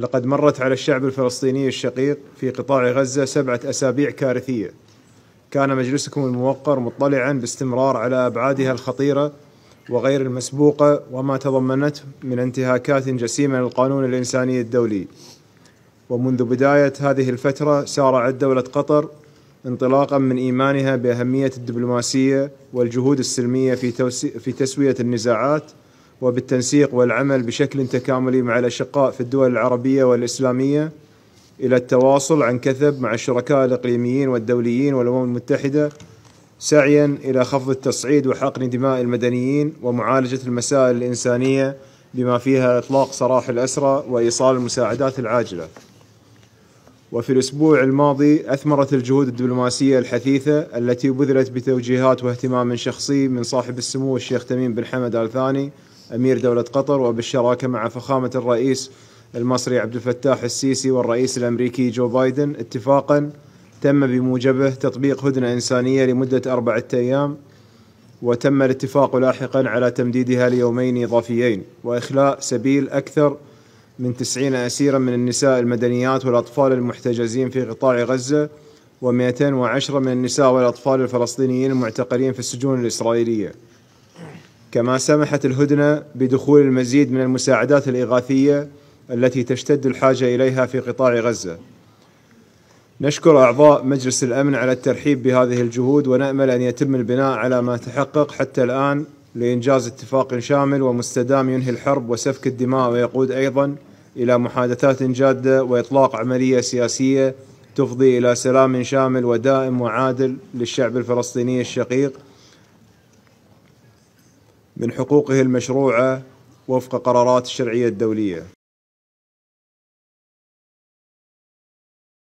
لقد مرت على الشعب الفلسطيني الشقيق في قطاع غزة سبعة أسابيع كارثية كان مجلسكم الموقر مطلعا باستمرار على أبعادها الخطيرة وغير المسبوقة وما تضمنته من انتهاكات جسيمة للقانون الإنساني الدولي ومنذ بداية هذه الفترة سارعت دولة قطر انطلاقا من إيمانها بأهمية الدبلوماسية والجهود السلمية في, في تسوية النزاعات وبالتنسيق والعمل بشكل تكاملي مع الأشقاء في الدول العربية والإسلامية إلى التواصل عن كثب مع الشركاء الإقليميين والدوليين والأمم المتحدة سعيا إلى خفض التصعيد وحقن دماء المدنيين ومعالجة المسائل الإنسانية بما فيها إطلاق سراح الأسرى وإيصال المساعدات العاجلة وفي الأسبوع الماضي أثمرت الجهود الدبلوماسية الحثيثة التي بذلت بتوجيهات واهتمام شخصي من صاحب السمو الشيخ تميم بن حمد آل ثاني امير دوله قطر وبالشراكه مع فخامه الرئيس المصري عبد الفتاح السيسي والرئيس الامريكي جو بايدن اتفاقا تم بموجبه تطبيق هدنه انسانيه لمده اربعه ايام وتم الاتفاق لاحقا على تمديدها ليومين اضافيين واخلاء سبيل اكثر من 90 اسيرا من النساء المدنيات والاطفال المحتجزين في قطاع غزه و210 من النساء والاطفال الفلسطينيين المعتقلين في السجون الاسرائيليه كما سمحت الهدنة بدخول المزيد من المساعدات الإغاثية التي تشتد الحاجة إليها في قطاع غزة نشكر أعضاء مجلس الأمن على الترحيب بهذه الجهود ونأمل أن يتم البناء على ما تحقق حتى الآن لإنجاز اتفاق شامل ومستدام ينهي الحرب وسفك الدماء ويقود أيضا إلى محادثات جادة وإطلاق عملية سياسية تفضي إلى سلام شامل ودائم وعادل للشعب الفلسطيني الشقيق من حقوقه المشروعة وفق قرارات الشرعية الدولية